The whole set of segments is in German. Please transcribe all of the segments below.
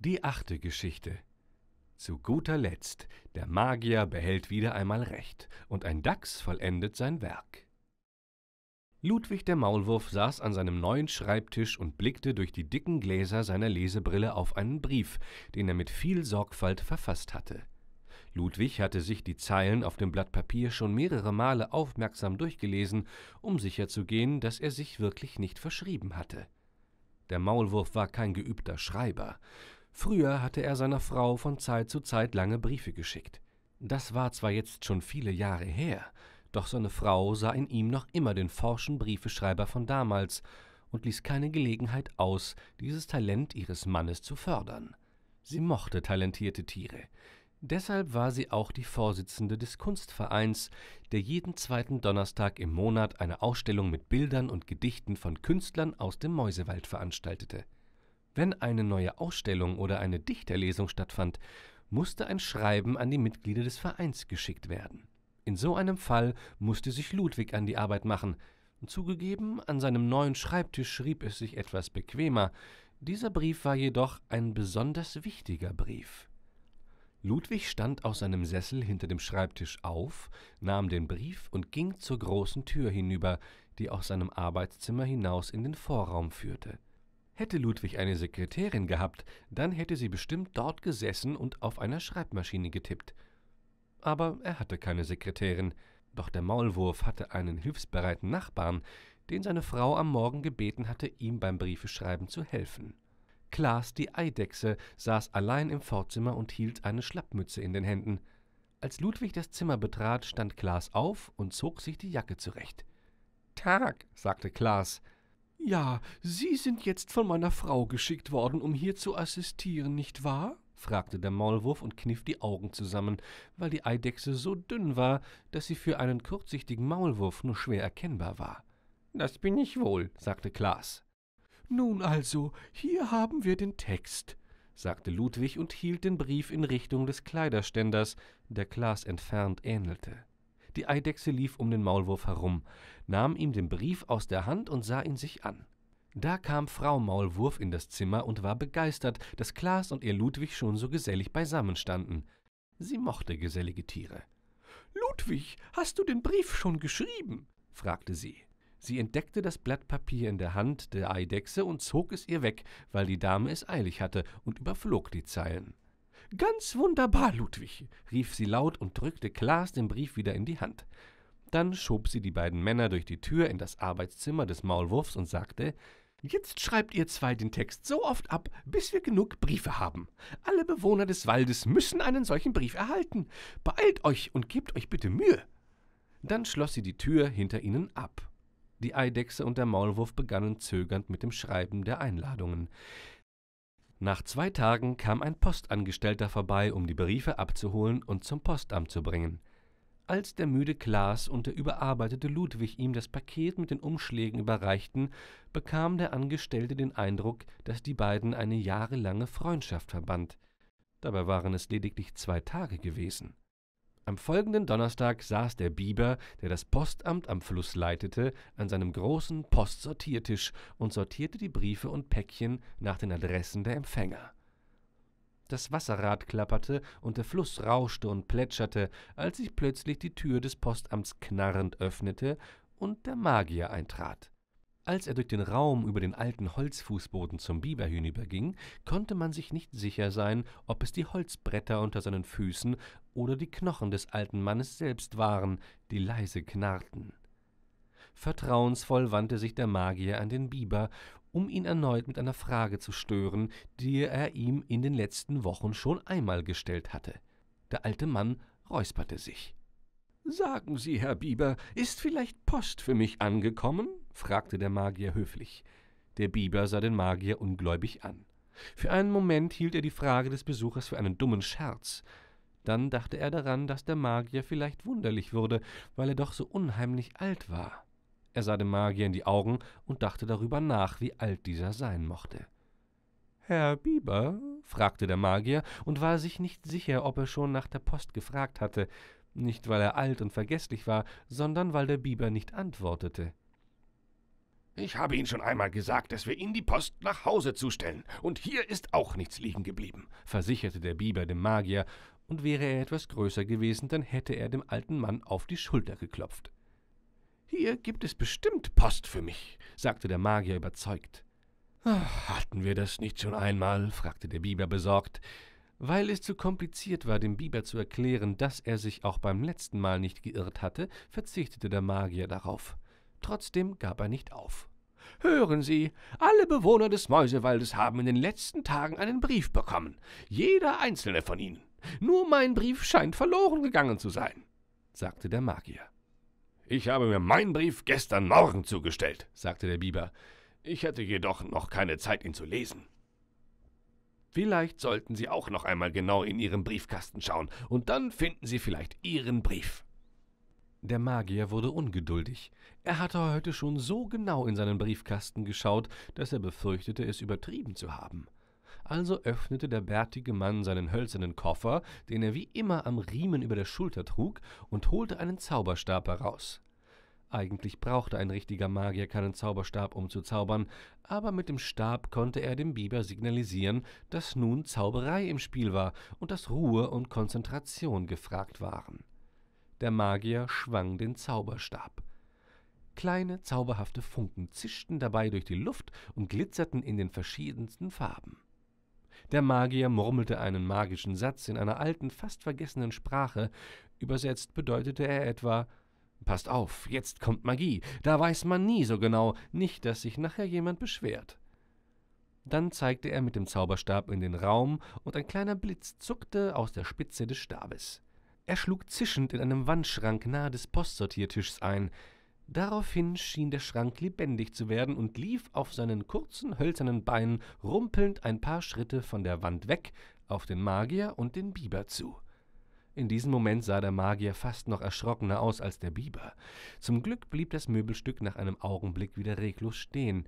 Die achte Geschichte. Zu guter Letzt, der Magier behält wieder einmal Recht und ein Dachs vollendet sein Werk. Ludwig der Maulwurf saß an seinem neuen Schreibtisch und blickte durch die dicken Gläser seiner Lesebrille auf einen Brief, den er mit viel Sorgfalt verfasst hatte. Ludwig hatte sich die Zeilen auf dem Blatt Papier schon mehrere Male aufmerksam durchgelesen, um sicherzugehen, dass er sich wirklich nicht verschrieben hatte. Der Maulwurf war kein geübter Schreiber, Früher hatte er seiner Frau von Zeit zu Zeit lange Briefe geschickt. Das war zwar jetzt schon viele Jahre her, doch seine Frau sah in ihm noch immer den forschen Briefeschreiber von damals und ließ keine Gelegenheit aus, dieses Talent ihres Mannes zu fördern. Sie mochte talentierte Tiere. Deshalb war sie auch die Vorsitzende des Kunstvereins, der jeden zweiten Donnerstag im Monat eine Ausstellung mit Bildern und Gedichten von Künstlern aus dem Mäusewald veranstaltete. Wenn eine neue Ausstellung oder eine Dichterlesung stattfand, musste ein Schreiben an die Mitglieder des Vereins geschickt werden. In so einem Fall musste sich Ludwig an die Arbeit machen. Zugegeben, an seinem neuen Schreibtisch schrieb es sich etwas bequemer. Dieser Brief war jedoch ein besonders wichtiger Brief. Ludwig stand aus seinem Sessel hinter dem Schreibtisch auf, nahm den Brief und ging zur großen Tür hinüber, die aus seinem Arbeitszimmer hinaus in den Vorraum führte. Hätte Ludwig eine Sekretärin gehabt, dann hätte sie bestimmt dort gesessen und auf einer Schreibmaschine getippt. Aber er hatte keine Sekretärin, doch der Maulwurf hatte einen hilfsbereiten Nachbarn, den seine Frau am Morgen gebeten hatte, ihm beim Briefeschreiben zu helfen. Klaas, die Eidechse, saß allein im Vorzimmer und hielt eine Schlappmütze in den Händen. Als Ludwig das Zimmer betrat, stand Klaas auf und zog sich die Jacke zurecht. Tag, sagte Klaas. Ja, Sie sind jetzt von meiner Frau geschickt worden, um hier zu assistieren, nicht wahr? fragte der Maulwurf und kniff die Augen zusammen, weil die Eidechse so dünn war, dass sie für einen kurzsichtigen Maulwurf nur schwer erkennbar war. Das bin ich wohl, sagte Klaas. Nun also, hier haben wir den Text, sagte Ludwig und hielt den Brief in Richtung des Kleiderständers, der Klaas entfernt ähnelte. Die Eidechse lief um den Maulwurf herum, nahm ihm den Brief aus der Hand und sah ihn sich an. Da kam Frau Maulwurf in das Zimmer und war begeistert, dass Klaas und ihr Ludwig schon so gesellig beisammen standen. Sie mochte gesellige Tiere. Ludwig, hast du den Brief schon geschrieben? fragte sie. Sie entdeckte das Blatt Papier in der Hand der Eidechse und zog es ihr weg, weil die Dame es eilig hatte, und überflog die Zeilen. Ganz wunderbar, Ludwig, rief sie laut und drückte Klaas den Brief wieder in die Hand. Dann schob sie die beiden Männer durch die Tür in das Arbeitszimmer des Maulwurfs und sagte, Jetzt schreibt ihr zwei den Text so oft ab, bis wir genug Briefe haben. Alle Bewohner des Waldes müssen einen solchen Brief erhalten. Beeilt euch und gebt euch bitte Mühe. Dann schloss sie die Tür hinter ihnen ab. Die Eidechse und der Maulwurf begannen zögernd mit dem Schreiben der Einladungen. Nach zwei Tagen kam ein Postangestellter vorbei, um die Briefe abzuholen und zum Postamt zu bringen. Als der müde Klaas und der überarbeitete Ludwig ihm das Paket mit den Umschlägen überreichten, bekam der Angestellte den Eindruck, dass die beiden eine jahrelange Freundschaft verband. Dabei waren es lediglich zwei Tage gewesen. Am folgenden Donnerstag saß der Biber, der das Postamt am Fluss leitete, an seinem großen Postsortiertisch und sortierte die Briefe und Päckchen nach den Adressen der Empfänger. Das Wasserrad klapperte und der Fluss rauschte und plätscherte, als sich plötzlich die Tür des Postamts knarrend öffnete und der Magier eintrat. Als er durch den Raum über den alten Holzfußboden zum Biber hinüberging, konnte man sich nicht sicher sein, ob es die Holzbretter unter seinen Füßen oder die Knochen des alten Mannes selbst waren, die leise knarrten. Vertrauensvoll wandte sich der Magier an den Biber, um ihn erneut mit einer Frage zu stören, die er ihm in den letzten Wochen schon einmal gestellt hatte. Der alte Mann räusperte sich. Sagen Sie, Herr Biber, ist vielleicht Post für mich angekommen? fragte der Magier höflich. Der Biber sah den Magier ungläubig an. Für einen Moment hielt er die Frage des Besuchers für einen dummen Scherz. Dann dachte er daran, dass der Magier vielleicht wunderlich wurde, weil er doch so unheimlich alt war. Er sah dem Magier in die Augen und dachte darüber nach, wie alt dieser sein mochte. Herr Biber? fragte der Magier und war sich nicht sicher, ob er schon nach der Post gefragt hatte, nicht weil er alt und vergesslich war, sondern weil der Biber nicht antwortete. Ich habe Ihnen schon einmal gesagt, dass wir Ihnen die Post nach Hause zustellen. Und hier ist auch nichts liegen geblieben, versicherte der Biber dem Magier, und wäre er etwas größer gewesen, dann hätte er dem alten Mann auf die Schulter geklopft. Hier gibt es bestimmt Post für mich, sagte der Magier überzeugt. hatten wir das nicht schon einmal? fragte der Biber besorgt. Weil es zu kompliziert war, dem Biber zu erklären, dass er sich auch beim letzten Mal nicht geirrt hatte, verzichtete der Magier darauf. Trotzdem gab er nicht auf. Hören Sie, alle Bewohner des Mäusewaldes haben in den letzten Tagen einen Brief bekommen. Jeder einzelne von ihnen. Nur mein Brief scheint verloren gegangen zu sein, sagte der Magier. Ich habe mir meinen Brief gestern Morgen zugestellt, sagte der Biber. Ich hätte jedoch noch keine Zeit, ihn zu lesen. Vielleicht sollten Sie auch noch einmal genau in Ihren Briefkasten schauen, und dann finden Sie vielleicht Ihren Brief. Der Magier wurde ungeduldig. Er hatte heute schon so genau in seinen Briefkasten geschaut, dass er befürchtete, es übertrieben zu haben. Also öffnete der bärtige Mann seinen hölzernen Koffer, den er wie immer am Riemen über der Schulter trug, und holte einen Zauberstab heraus. Eigentlich brauchte ein richtiger Magier keinen Zauberstab, um zu zaubern, aber mit dem Stab konnte er dem Biber signalisieren, dass nun Zauberei im Spiel war und dass Ruhe und Konzentration gefragt waren der Magier schwang den Zauberstab. Kleine zauberhafte Funken zischten dabei durch die Luft und glitzerten in den verschiedensten Farben. Der Magier murmelte einen magischen Satz in einer alten, fast vergessenen Sprache. Übersetzt bedeutete er etwa Passt auf, jetzt kommt Magie, da weiß man nie so genau, nicht, dass sich nachher jemand beschwert. Dann zeigte er mit dem Zauberstab in den Raum, und ein kleiner Blitz zuckte aus der Spitze des Stabes. Er schlug zischend in einem Wandschrank nahe des Postsortiertischs ein. Daraufhin schien der Schrank lebendig zu werden und lief auf seinen kurzen, hölzernen Beinen rumpelnd ein paar Schritte von der Wand weg auf den Magier und den Biber zu. In diesem Moment sah der Magier fast noch erschrockener aus als der Biber. Zum Glück blieb das Möbelstück nach einem Augenblick wieder reglos stehen.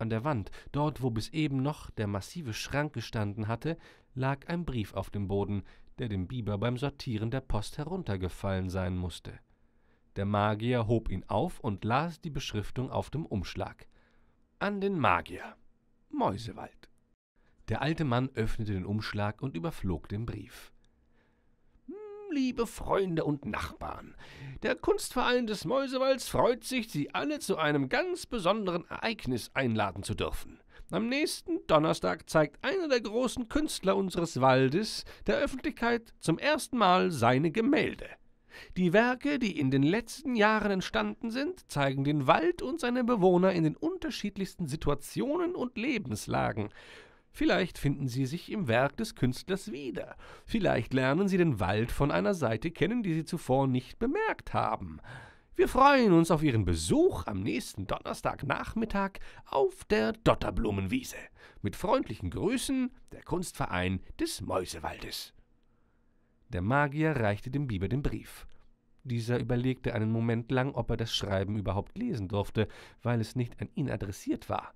An der Wand, dort wo bis eben noch der massive Schrank gestanden hatte, lag ein Brief auf dem Boden, der dem Biber beim Sortieren der Post heruntergefallen sein musste. Der Magier hob ihn auf und las die Beschriftung auf dem Umschlag. An den Magier. Mäusewald. Der alte Mann öffnete den Umschlag und überflog den Brief. Hm, liebe Freunde und Nachbarn, der Kunstverein des Mäusewalds freut sich, Sie alle zu einem ganz besonderen Ereignis einladen zu dürfen. Am nächsten Donnerstag zeigt einer der großen Künstler unseres Waldes der Öffentlichkeit zum ersten Mal seine Gemälde. Die Werke, die in den letzten Jahren entstanden sind, zeigen den Wald und seine Bewohner in den unterschiedlichsten Situationen und Lebenslagen. Vielleicht finden Sie sich im Werk des Künstlers wieder. Vielleicht lernen Sie den Wald von einer Seite kennen, die Sie zuvor nicht bemerkt haben. Wir freuen uns auf Ihren Besuch am nächsten Donnerstagnachmittag auf der Dotterblumenwiese. Mit freundlichen Grüßen der Kunstverein des Mäusewaldes. Der Magier reichte dem Biber den Brief. Dieser überlegte einen Moment lang, ob er das Schreiben überhaupt lesen durfte, weil es nicht an ihn adressiert war.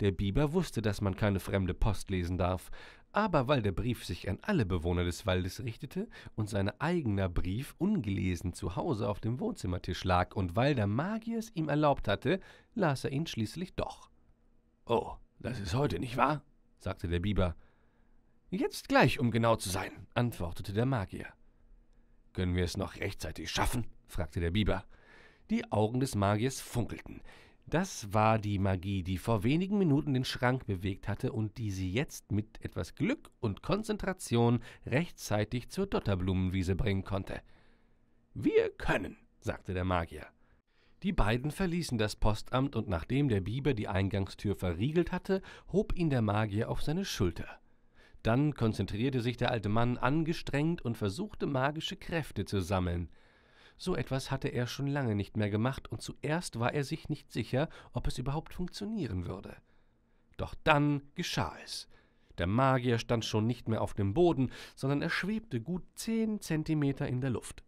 Der Biber wusste, dass man keine fremde Post lesen darf. Aber weil der Brief sich an alle Bewohner des Waldes richtete und sein eigener Brief ungelesen zu Hause auf dem Wohnzimmertisch lag und weil der Magier es ihm erlaubt hatte, las er ihn schließlich doch. Oh, das ist heute, nicht wahr? sagte der Biber. Jetzt gleich, um genau zu sein, antwortete der Magier. Können wir es noch rechtzeitig schaffen? fragte der Biber. Die Augen des Magiers funkelten. Das war die Magie, die vor wenigen Minuten den Schrank bewegt hatte und die sie jetzt mit etwas Glück und Konzentration rechtzeitig zur Dotterblumenwiese bringen konnte. Wir können, sagte der Magier. Die beiden verließen das Postamt und nachdem der Biber die Eingangstür verriegelt hatte, hob ihn der Magier auf seine Schulter. Dann konzentrierte sich der alte Mann angestrengt und versuchte magische Kräfte zu sammeln. So etwas hatte er schon lange nicht mehr gemacht, und zuerst war er sich nicht sicher, ob es überhaupt funktionieren würde. Doch dann geschah es. Der Magier stand schon nicht mehr auf dem Boden, sondern er schwebte gut zehn Zentimeter in der Luft.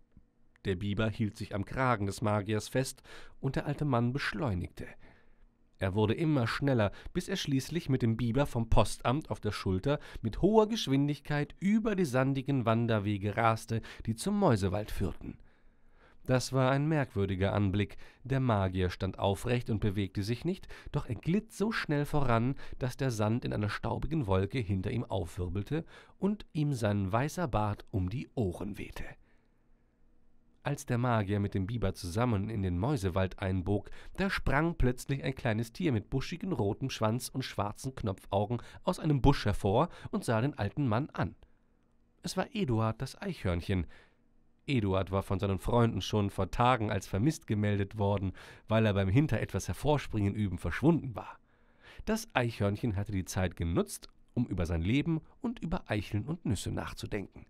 Der Biber hielt sich am Kragen des Magiers fest, und der alte Mann beschleunigte. Er wurde immer schneller, bis er schließlich mit dem Biber vom Postamt auf der Schulter mit hoher Geschwindigkeit über die sandigen Wanderwege raste, die zum Mäusewald führten. Das war ein merkwürdiger Anblick. Der Magier stand aufrecht und bewegte sich nicht, doch er glitt so schnell voran, dass der Sand in einer staubigen Wolke hinter ihm aufwirbelte und ihm sein weißer Bart um die Ohren wehte. Als der Magier mit dem Biber zusammen in den Mäusewald einbog, da sprang plötzlich ein kleines Tier mit buschigen rotem Schwanz und schwarzen Knopfaugen aus einem Busch hervor und sah den alten Mann an. Es war Eduard das Eichhörnchen, Eduard war von seinen Freunden schon vor Tagen als vermisst gemeldet worden, weil er beim Hinter etwas hervorspringen üben verschwunden war. Das Eichhörnchen hatte die Zeit genutzt, um über sein Leben und über Eicheln und Nüsse nachzudenken.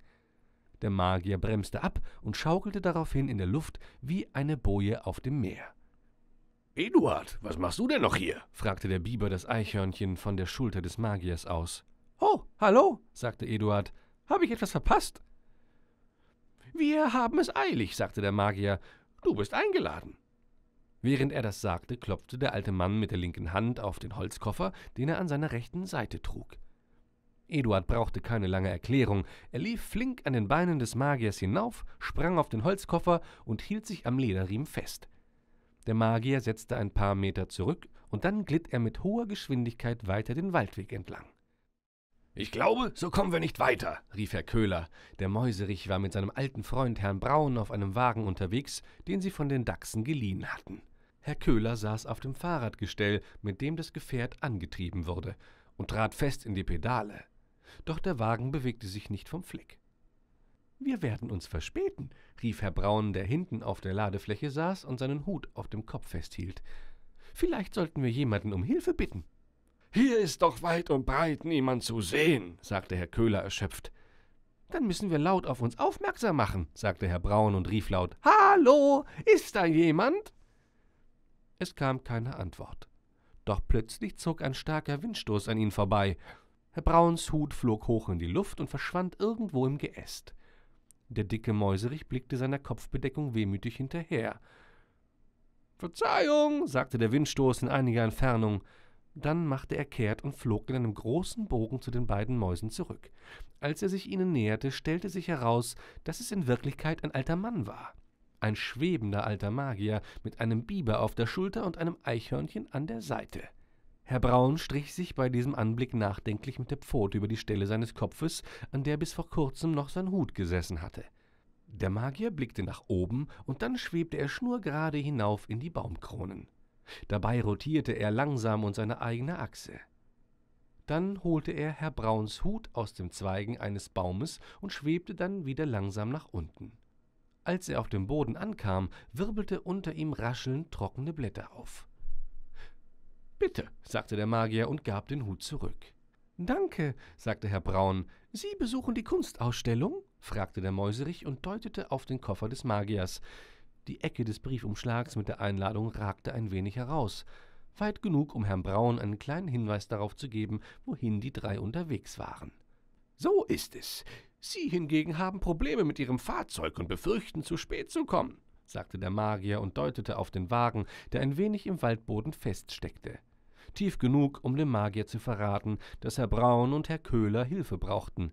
Der Magier bremste ab und schaukelte daraufhin in der Luft wie eine Boje auf dem Meer. Eduard, was machst du denn noch hier? fragte der Biber das Eichhörnchen von der Schulter des Magiers aus. Oh, hallo, sagte Eduard. Habe ich etwas verpasst? Wir haben es eilig, sagte der Magier. Du bist eingeladen. Während er das sagte, klopfte der alte Mann mit der linken Hand auf den Holzkoffer, den er an seiner rechten Seite trug. Eduard brauchte keine lange Erklärung. Er lief flink an den Beinen des Magiers hinauf, sprang auf den Holzkoffer und hielt sich am Lederriemen fest. Der Magier setzte ein paar Meter zurück, und dann glitt er mit hoher Geschwindigkeit weiter den Waldweg entlang. Ich glaube, so kommen wir nicht weiter, rief Herr Köhler. Der Mäuserich war mit seinem alten Freund Herrn Braun auf einem Wagen unterwegs, den sie von den Dachsen geliehen hatten. Herr Köhler saß auf dem Fahrradgestell, mit dem das Gefährt angetrieben wurde, und trat fest in die Pedale. Doch der Wagen bewegte sich nicht vom Fleck. Wir werden uns verspäten, rief Herr Braun, der hinten auf der Ladefläche saß und seinen Hut auf dem Kopf festhielt. Vielleicht sollten wir jemanden um Hilfe bitten. Hier ist doch weit und breit niemand zu sehen, sagte Herr Köhler erschöpft. Dann müssen wir laut auf uns aufmerksam machen, sagte Herr Braun und rief laut Hallo, ist da jemand? Es kam keine Antwort. Doch plötzlich zog ein starker Windstoß an ihn vorbei. Herr Brauns Hut flog hoch in die Luft und verschwand irgendwo im Geäst. Der dicke Mäuserich blickte seiner Kopfbedeckung wehmütig hinterher. Verzeihung, sagte der Windstoß in einiger Entfernung. Dann machte er kehrt und flog in einem großen Bogen zu den beiden Mäusen zurück. Als er sich ihnen näherte, stellte sich heraus, dass es in Wirklichkeit ein alter Mann war. Ein schwebender alter Magier mit einem Biber auf der Schulter und einem Eichhörnchen an der Seite. Herr Braun strich sich bei diesem Anblick nachdenklich mit der Pfote über die Stelle seines Kopfes, an der bis vor kurzem noch sein Hut gesessen hatte. Der Magier blickte nach oben, und dann schwebte er schnurgerade hinauf in die Baumkronen. Dabei rotierte er langsam und seine eigene Achse. Dann holte er Herr Brauns Hut aus den Zweigen eines Baumes und schwebte dann wieder langsam nach unten. Als er auf dem Boden ankam, wirbelte unter ihm raschelnd trockene Blätter auf. Bitte, sagte der Magier und gab den Hut zurück. Danke, sagte Herr Braun. Sie besuchen die Kunstausstellung? fragte der Mäuserich und deutete auf den Koffer des Magiers. Die Ecke des Briefumschlags mit der Einladung ragte ein wenig heraus, weit genug, um Herrn Braun einen kleinen Hinweis darauf zu geben, wohin die drei unterwegs waren. So ist es. Sie hingegen haben Probleme mit Ihrem Fahrzeug und befürchten, zu spät zu kommen, sagte der Magier und deutete auf den Wagen, der ein wenig im Waldboden feststeckte. Tief genug, um dem Magier zu verraten, dass Herr Braun und Herr Köhler Hilfe brauchten.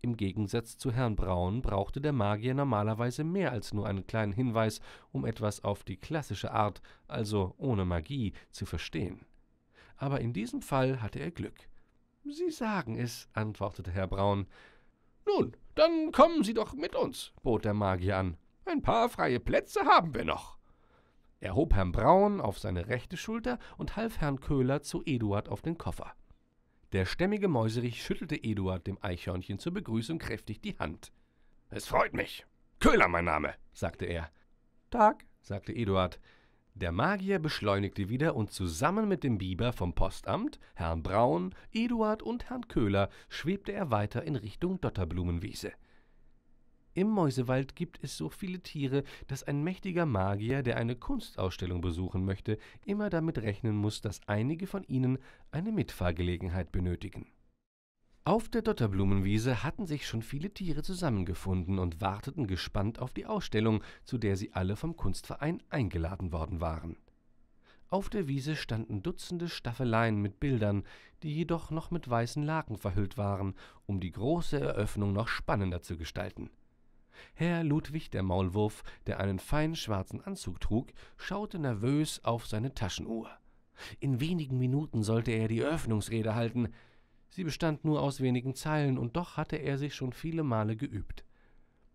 Im Gegensatz zu Herrn Braun brauchte der Magier normalerweise mehr als nur einen kleinen Hinweis, um etwas auf die klassische Art, also ohne Magie, zu verstehen. Aber in diesem Fall hatte er Glück. Sie sagen es, antwortete Herr Braun. Nun, dann kommen Sie doch mit uns, bot der Magier an. Ein paar freie Plätze haben wir noch. Er hob Herrn Braun auf seine rechte Schulter und half Herrn Köhler zu Eduard auf den Koffer. Der stämmige Mäuserich schüttelte Eduard dem Eichhörnchen zur Begrüßung kräftig die Hand. Es freut mich. Köhler mein Name, sagte er. Tag, sagte Eduard. Der Magier beschleunigte wieder und zusammen mit dem Biber vom Postamt, Herrn Braun, Eduard und Herrn Köhler schwebte er weiter in Richtung Dotterblumenwiese. Im Mäusewald gibt es so viele Tiere, dass ein mächtiger Magier, der eine Kunstausstellung besuchen möchte, immer damit rechnen muss, dass einige von ihnen eine Mitfahrgelegenheit benötigen. Auf der Dotterblumenwiese hatten sich schon viele Tiere zusammengefunden und warteten gespannt auf die Ausstellung, zu der sie alle vom Kunstverein eingeladen worden waren. Auf der Wiese standen Dutzende Staffeleien mit Bildern, die jedoch noch mit weißen Laken verhüllt waren, um die große Eröffnung noch spannender zu gestalten. Herr Ludwig der Maulwurf, der einen feinen schwarzen Anzug trug, schaute nervös auf seine Taschenuhr. In wenigen Minuten sollte er die Öffnungsrede halten. Sie bestand nur aus wenigen Zeilen, und doch hatte er sich schon viele Male geübt.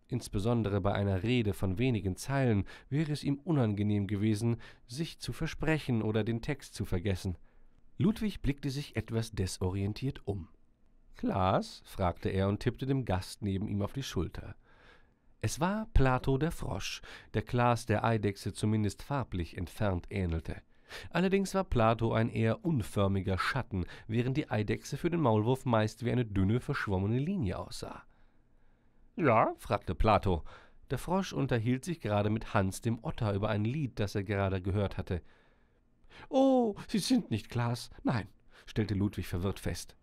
Insbesondere bei einer Rede von wenigen Zeilen wäre es ihm unangenehm gewesen, sich zu versprechen oder den Text zu vergessen. Ludwig blickte sich etwas desorientiert um. Klaas? fragte er und tippte dem Gast neben ihm auf die Schulter. Es war Plato der Frosch, der Klaas der Eidechse zumindest farblich entfernt ähnelte. Allerdings war Plato ein eher unförmiger Schatten, während die Eidechse für den Maulwurf meist wie eine dünne, verschwommene Linie aussah. Ja? fragte Plato. Der Frosch unterhielt sich gerade mit Hans dem Otter über ein Lied, das er gerade gehört hatte. Oh, Sie sind nicht Klaas. Nein, stellte Ludwig verwirrt fest.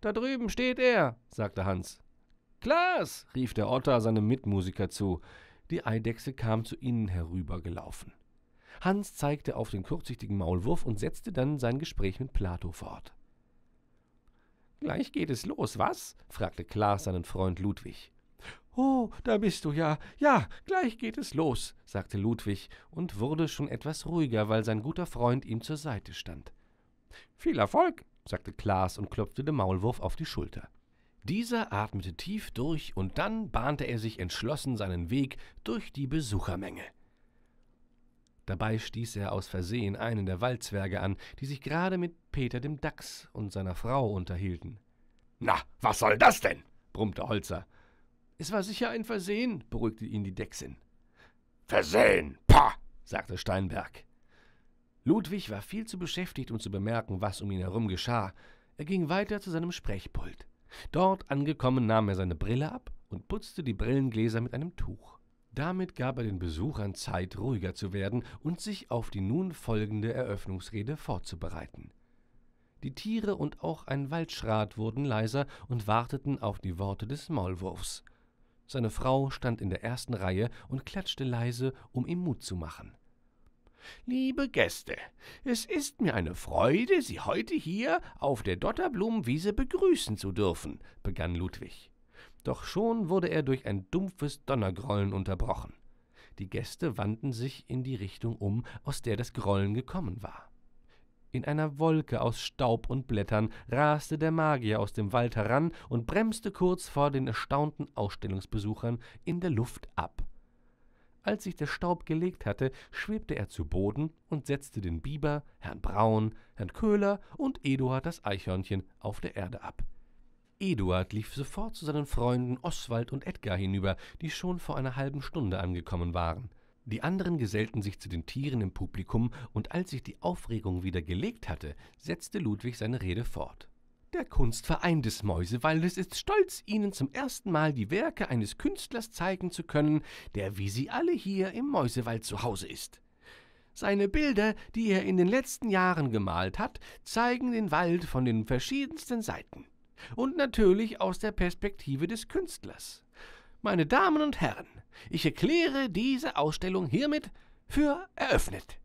Da drüben steht er, sagte Hans. Klaas! rief der Otter seinem Mitmusiker zu. Die Eidechse kam zu ihnen herübergelaufen. Hans zeigte auf den kurzsichtigen Maulwurf und setzte dann sein Gespräch mit Plato fort. Gleich geht es los, was? fragte Klaas seinen Freund Ludwig. Oh, da bist du ja. Ja, gleich geht es los, sagte Ludwig und wurde schon etwas ruhiger, weil sein guter Freund ihm zur Seite stand. Viel Erfolg, sagte Klaas und klopfte dem Maulwurf auf die Schulter. Dieser atmete tief durch und dann bahnte er sich entschlossen seinen Weg durch die Besuchermenge. Dabei stieß er aus Versehen einen der Waldzwerge an, die sich gerade mit Peter dem Dachs und seiner Frau unterhielten. Na, was soll das denn? brummte Holzer. Es war sicher ein Versehen, beruhigte ihn die Dechsin. Versehen, pah, sagte Steinberg. Ludwig war viel zu beschäftigt, um zu bemerken, was um ihn herum geschah. Er ging weiter zu seinem Sprechpult. Dort angekommen nahm er seine Brille ab und putzte die Brillengläser mit einem Tuch. Damit gab er den Besuchern Zeit, ruhiger zu werden und sich auf die nun folgende Eröffnungsrede vorzubereiten. Die Tiere und auch ein Waldschrat wurden leiser und warteten auf die Worte des Maulwurfs. Seine Frau stand in der ersten Reihe und klatschte leise, um ihm Mut zu machen. Liebe Gäste, es ist mir eine Freude, Sie heute hier auf der Dotterblumenwiese begrüßen zu dürfen, begann Ludwig. Doch schon wurde er durch ein dumpfes Donnergrollen unterbrochen. Die Gäste wandten sich in die Richtung um, aus der das Grollen gekommen war. In einer Wolke aus Staub und Blättern raste der Magier aus dem Wald heran und bremste kurz vor den erstaunten Ausstellungsbesuchern in der Luft ab. Als sich der Staub gelegt hatte, schwebte er zu Boden und setzte den Biber, Herrn Braun, Herrn Köhler und Eduard das Eichhörnchen auf der Erde ab. Eduard lief sofort zu seinen Freunden Oswald und Edgar hinüber, die schon vor einer halben Stunde angekommen waren. Die anderen gesellten sich zu den Tieren im Publikum, und als sich die Aufregung wieder gelegt hatte, setzte Ludwig seine Rede fort. Der Kunstverein des Mäusewaldes ist stolz, Ihnen zum ersten Mal die Werke eines Künstlers zeigen zu können, der wie Sie alle hier im Mäusewald zu Hause ist. Seine Bilder, die er in den letzten Jahren gemalt hat, zeigen den Wald von den verschiedensten Seiten. Und natürlich aus der Perspektive des Künstlers. Meine Damen und Herren, ich erkläre diese Ausstellung hiermit für eröffnet.